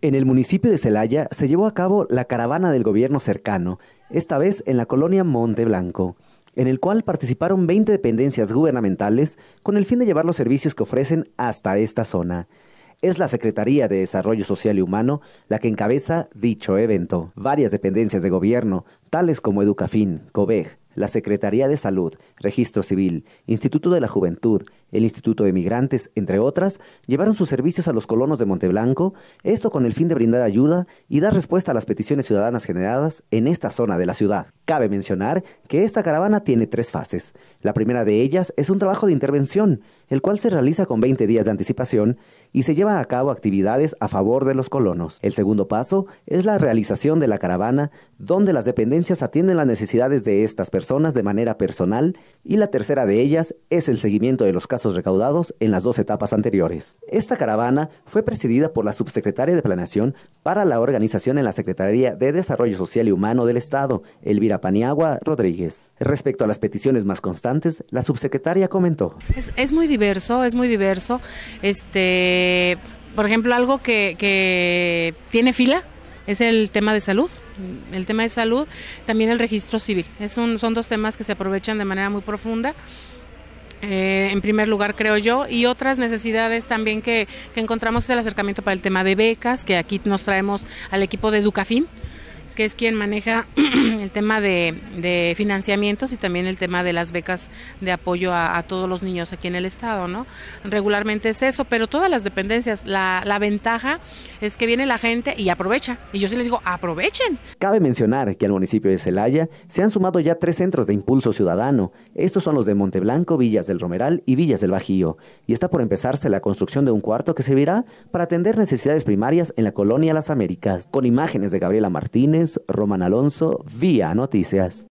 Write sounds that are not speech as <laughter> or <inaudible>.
En el municipio de Celaya se llevó a cabo la caravana del gobierno cercano, esta vez en la colonia Monte Blanco, en el cual participaron 20 dependencias gubernamentales con el fin de llevar los servicios que ofrecen hasta esta zona. Es la Secretaría de Desarrollo Social y Humano la que encabeza dicho evento. Varias dependencias de gobierno, tales como Educafin, COBEG, la Secretaría de Salud, Registro Civil, Instituto de la Juventud, el Instituto de Migrantes, entre otras, llevaron sus servicios a los colonos de Monteblanco, esto con el fin de brindar ayuda y dar respuesta a las peticiones ciudadanas generadas en esta zona de la ciudad. Cabe mencionar que esta caravana tiene tres fases. La primera de ellas es un trabajo de intervención, el cual se realiza con 20 días de anticipación y se lleva a cabo actividades a favor de los colonos. El segundo paso es la realización de la caravana, donde las dependencias atienden las necesidades de estas personas de manera personal, y la tercera de ellas es el seguimiento de los recaudados en las dos etapas anteriores. Esta caravana fue presidida por la subsecretaria de Planeación para la organización en la Secretaría de Desarrollo Social y Humano del Estado, Elvira Paniagua Rodríguez. Respecto a las peticiones más constantes, la subsecretaria comentó. Es, muy diverso, es muy diverso. Este, por ejemplo, algo que, que tiene fila es el tema de salud el tema de salud, también el registro civil. Es un, son dos temas que se aprovechan de manera muy profunda eh, en primer lugar, creo yo, y otras necesidades también que, que encontramos es el acercamiento para el tema de becas, que aquí nos traemos al equipo de Educafin que es quien maneja <clears throat> el tema de, financiamientos y también el tema de las becas de apoyo a, todos los niños aquí en el Estado, ¿no? Regularmente es eso, pero todas las dependencias, la, ventaja es que viene la gente y aprovecha. Y yo sí les digo, aprovechen. Cabe mencionar que al municipio de Celaya se han sumado ya tres centros de impulso ciudadano. Estos son los de Monteblanco, Villas del Romeral y Villas del Bajío. Y está por empezarse la construcción de un cuarto que servirá para atender necesidades primarias en la colonia Las Américas, con imágenes de Gabriela Martínez Roman Alonso, vía Noticias.